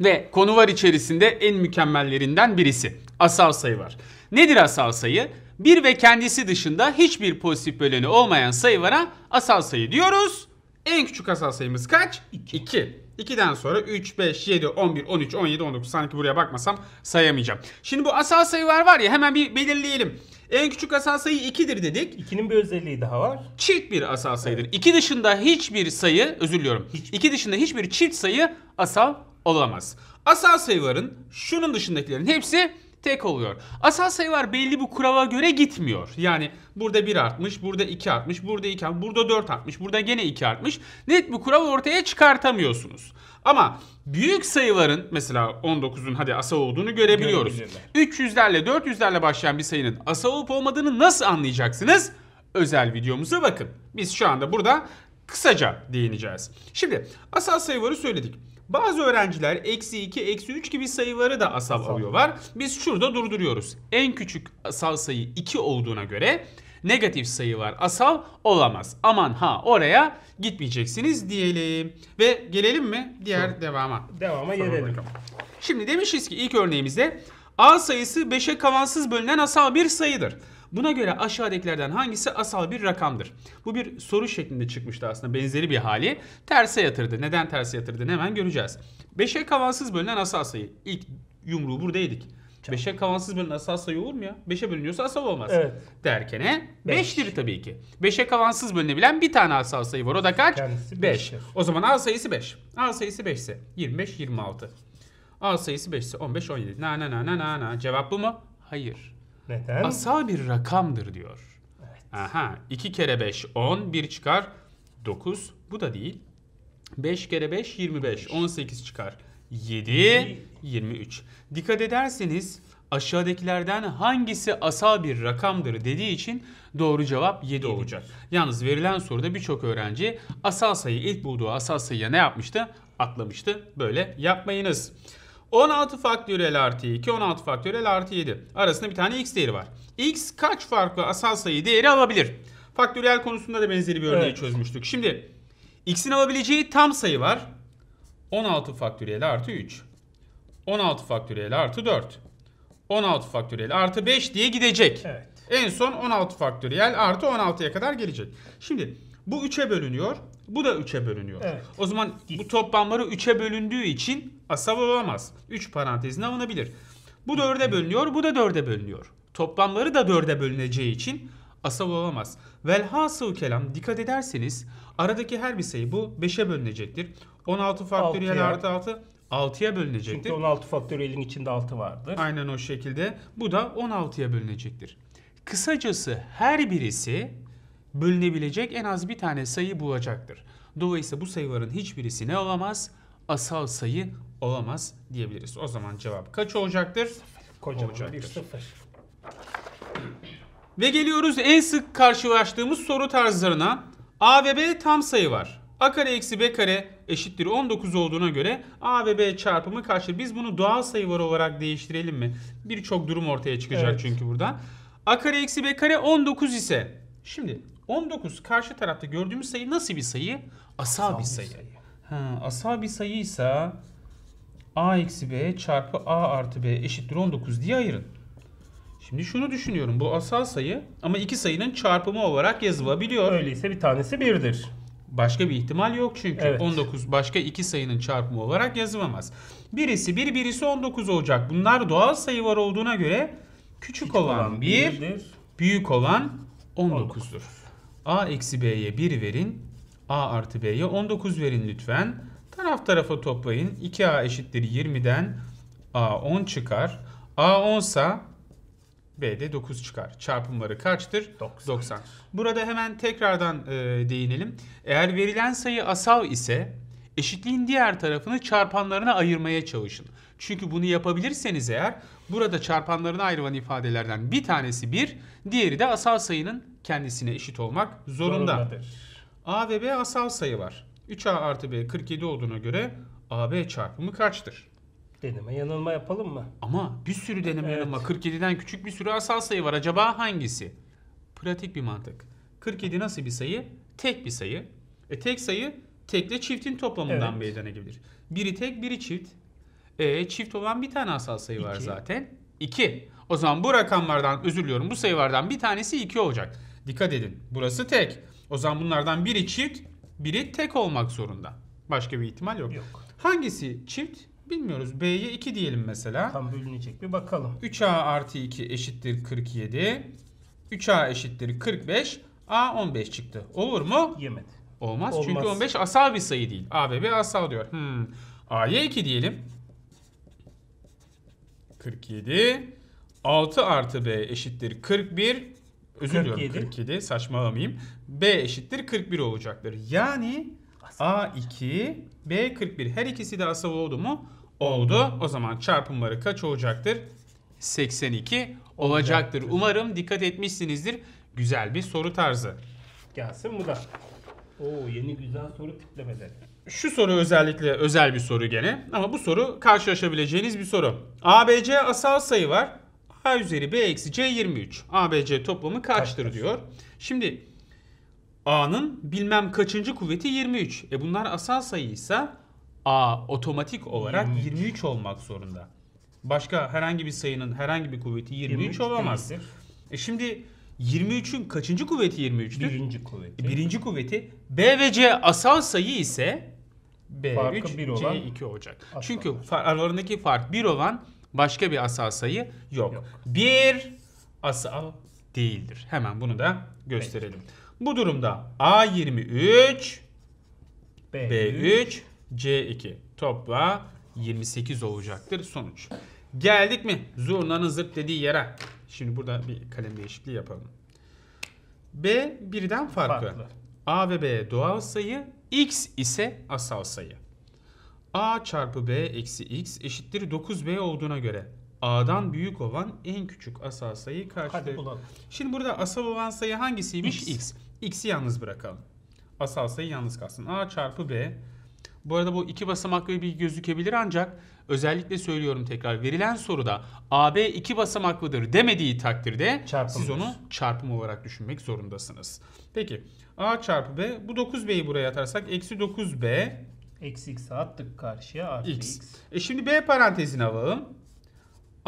ve konu var içerisinde en mükemmellerinden birisi. Asal sayı var. Nedir asal sayı? Bir ve kendisi dışında hiçbir pozitif böleni olmayan sayılara asal sayı diyoruz. En küçük asal sayımız kaç? 2. 2. 2'den sonra 3, 5, 7, 11, 13, 17, 19. Sanki buraya bakmasam sayamayacağım. Şimdi bu asal sayılar var ya hemen bir belirleyelim. En küçük asal sayı 2'dir dedik. 2'nin bir özelliği daha var. Çift bir asal sayıdır. 2 evet. dışında hiçbir sayı, özür diliyorum. 2 dışında hiçbir çift sayı asal olamaz. Asal sayıların şunun dışındakilerin hepsi tek oluyor. Asal sayılar belli bu kurala göre gitmiyor. Yani burada 1 artmış, burada 2 artmış, burada 2 artmış, burada 4 artmış, burada gene 2 artmış. Net bu kuralı ortaya çıkartamıyorsunuz. Ama büyük sayıların mesela 19'un hadi asal olduğunu görebiliyoruz. 300'lerle 400'lerle başlayan bir sayının asal olup olmadığını nasıl anlayacaksınız? Özel videomuza bakın. Biz şu anda burada kısaca değineceğiz. Şimdi asal sayıları söyledik. Bazı öğrenciler eksi 2, eksi 3 gibi sayıları da asal, alıyorlar. Biz şurada durduruyoruz. En küçük asal sayı 2 olduğuna göre negatif sayılar asal olamaz. Aman ha oraya gitmeyeceksiniz diyelim. Ve gelelim mi diğer Hı. devama? Devama gelelim. Şimdi demişiz ki ilk örneğimizde A sayısı 5'e kavansız bölünen asal bir sayıdır. Buna göre aşağıdakilerden hangisi asal bir rakamdır? Bu bir soru şeklinde çıkmıştı aslında benzeri bir hali. Terse yatırdı. Neden terse yatırdı? hemen göreceğiz. 5'e kavansız bölünen asal sayı. İlk yumruğu buradaydık. yedik. 5'e kavansız bölünen asal sayı olur mu ya? 5'e bölünüyorsa asal olmaz. Evet. Derkene 5'tir tabii ki. 5'e kavansız bölünebilen bir tane asal sayı var. O da kaç? 5. O zaman A sayısı 5. A sayısı 5 ise 25, 26. A sayısı 5 ise 15, 17. Na na na na na na. Cevap bu mu? Hayır. Neden? Asal bir rakamdır diyor. Evet. Aha. 2 kere 5 10. 1 çıkar. 9. Bu da değil. 5 kere 5 25. 18 çıkar. 7. 23. Dikkat ederseniz aşağıdakilerden hangisi asal bir rakamdır dediği için doğru cevap 7 olacak. Yalnız verilen soruda birçok öğrenci asal sayı ilk bulduğu asal sayıya ne yapmıştı? Atlamıştı. Böyle yapmayınız. 16 faktöriyel artı 2, 16 faktöriyel artı 7. Arasında bir tane x değeri var. x kaç farklı asal sayı değeri alabilir? Faktöriyel konusunda da benzeri bir örneği evet. çözmüştük. Şimdi x'in alabileceği tam sayı var. 16 faktöriyel artı 3. 16 faktöriyel artı 4. 16 faktöriyel artı 5 diye gidecek. Evet. En son 16 faktöriyel artı 16'ya kadar gelecek. Şimdi bu 3'e bölünüyor. Bu da 3'e bölünüyor. Evet. O zaman bu toplamları 3'e bölündüğü için asal olamaz. 3 parantezine alınabilir. Bu 4'e bölünüyor, bu da 4'e bölünüyor. Toplamları da 4'e bölüneceği için asal olamaz. Velhasıl kelam dikkat ederseniz aradaki her bir sayı bu 5'e bölünecektir. 16 faktöriyel artı 6 6'ya bölünecektir. Çünkü 16 faktöriyelin içinde 6 vardır. Aynen o şekilde. Bu da 16'ya bölünecektir. Kısacası her birisi bölünebilecek en az bir tane sayı bulacaktır. Dolayısıyla bu sayıların hiçbirisi ne olamaz? Asal sayı olamaz diyebiliriz. O zaman cevap kaç olacaktır? Kocaman bir sıfır. Ve geliyoruz en sık karşılaştığımız soru tarzlarına. A ve B tam sayı var. A kare eksi B kare eşittir 19 olduğuna göre A ve B çarpımı kaçtır? Biz bunu doğal sayılar olarak değiştirelim mi? Birçok durum ortaya çıkacak evet. çünkü burada. A kare eksi B kare 19 ise. Şimdi 19 karşı tarafta gördüğümüz sayı nasıl bir sayı? Asal, asal bir sayı. sayı. Ha, asal bir sayı ise a eksi b çarpı a artı b eşittir 19 diye ayırın. Şimdi şunu düşünüyorum. Bu asal sayı ama iki sayının çarpımı olarak yazılabiliyor. Öyleyse bir tanesi birdir. Başka bir ihtimal yok çünkü. Evet. 19 başka iki sayının çarpımı olarak yazılamaz. Birisi 1, bir, birisi 19 olacak. Bunlar doğal sayı var olduğuna göre küçük, küçük olan 1, büyük olan 19'dur. 19 a eksi b'ye 1 verin. a artı b'ye 19 verin lütfen. Taraf tarafa toplayın. 2a eşittir 20'den a 10 çıkar. a 10 sa B'de 9 çıkar. Çarpımları kaçtır? 90. 90. Burada hemen tekrardan e, değinelim. Eğer verilen sayı asal ise eşitliğin diğer tarafını çarpanlarına ayırmaya çalışın. Çünkü bunu yapabilirseniz eğer burada çarpanlarına ayrılan ifadelerden bir tanesi 1, diğeri de asal sayının kendisine eşit olmak zorunda. Zorundadır. A ve B asal sayı var. 3A artı B 47 olduğuna göre AB çarpımı kaçtır? Deneme yanılma yapalım mı? Ama bir sürü deneme evet. yanılma. 47'den küçük bir sürü asal sayı var. Acaba hangisi? Pratik bir mantık. 47 nasıl bir sayı? Tek bir sayı. E tek sayı tekle çiftin toplamından evet. meydana gelir. Biri tek, biri çift. E, çift olan bir tane asal sayı var zaten. 2. O zaman bu rakamlardan özür diliyorum bu sayılardan bir tanesi 2 olacak. Dikkat edin burası tek. O zaman bunlardan biri çift biri tek olmak zorunda. Başka bir ihtimal yok. Yok. Hangisi çift bilmiyoruz. B'ye 2 diyelim mesela. Tam bölünecek bir bakalım. 3A artı 2 eşittir 47. 3A eşittir 45. A 15 çıktı. Olur mu? Yemedi. Olmaz. Olmaz. Çünkü 15 asal bir sayı değil. A ve B asal diyor. Hmm. A'ya 2 diyelim. 47. 6 artı B eşittir 41. Özür diliyorum 47. 47 saçmalamayayım. B eşittir 41 olacaktır. Yani A2, B41 her ikisi de asal oldu mu? Oldu. O zaman çarpımları kaç olacaktır? 82 olacaktır. Umarım dikkat etmişsinizdir. Güzel bir soru tarzı. Gelsin bu da. Oo yeni güzel soru tiplemeleri şu soru özellikle özel bir soru gene ama bu soru karşılaşabileceğiniz bir soru. ABC asal sayı var. A üzeri B eksi C 23. ABC toplamı kaçtır diyor. Şimdi A'nın bilmem kaçıncı kuvveti 23. E bunlar asal sayıysa A otomatik olarak 23, 23 olmak zorunda. Başka herhangi bir sayının herhangi bir kuvveti 23, 23 olamaz. E şimdi 23'ün kaçıncı kuvveti 23'tür? Birinci kuvveti. E birinci kuvveti. B ve C asal sayı ise B3, Farkı 1 olan C2 olacak. Asal Çünkü far, aralarındaki fark 1 olan başka bir asal sayı yok. yok. Bir asal değildir. Hemen bunu da gösterelim. Peki. Bu durumda A23, B3, B3 C2 topla 28 olacaktır sonuç. Geldik mi zurnanın zırt dediği yere? Şimdi burada bir kalem değişikliği yapalım. B birden farklı. farklı. A ve B doğal sayı, X ise asal sayı. A çarpı B eksi X eşittir 9B olduğuna göre A'dan büyük olan en küçük asal sayı kaçtır? Şimdi burada asal olan sayı hangisiymiş? X. X'i yalnız bırakalım. Asal sayı yalnız kalsın. A çarpı B bu arada bu iki basamaklı bir gözükebilir ancak özellikle söylüyorum tekrar verilen soruda AB iki basamaklıdır demediği takdirde Çarpımız. siz onu çarpım olarak düşünmek zorundasınız. Peki A çarpı B bu 9B'yi buraya atarsak eksi 9B Eksi x'e attık karşıya artı x. x. E şimdi B parantezine alalım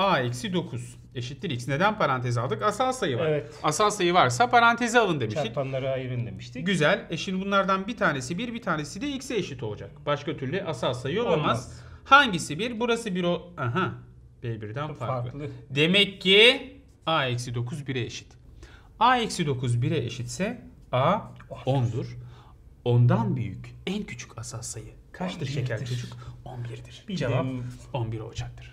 a eksi 9 eşittir x. Neden paranteze aldık? Asal sayı var. Evet. Asal sayı varsa paranteze alın demiştik. Çarpanları ayırın demiştik. Güzel. E şimdi bunlardan bir tanesi 1 bir tanesi de x'e eşit olacak. Başka türlü asal sayı olamaz. olmaz. Hangisi 1? Burası 1 o... Aha. B1'den farklı. farklı. Demek ki a eksi 9 1'e eşit. a eksi 9 1'e eşitse a 10'dur. Ondan büyük en küçük asal sayı kaçtır 11'dir. şeker çocuk? 11'dir. Bildim. Cevap 11 olacaktır.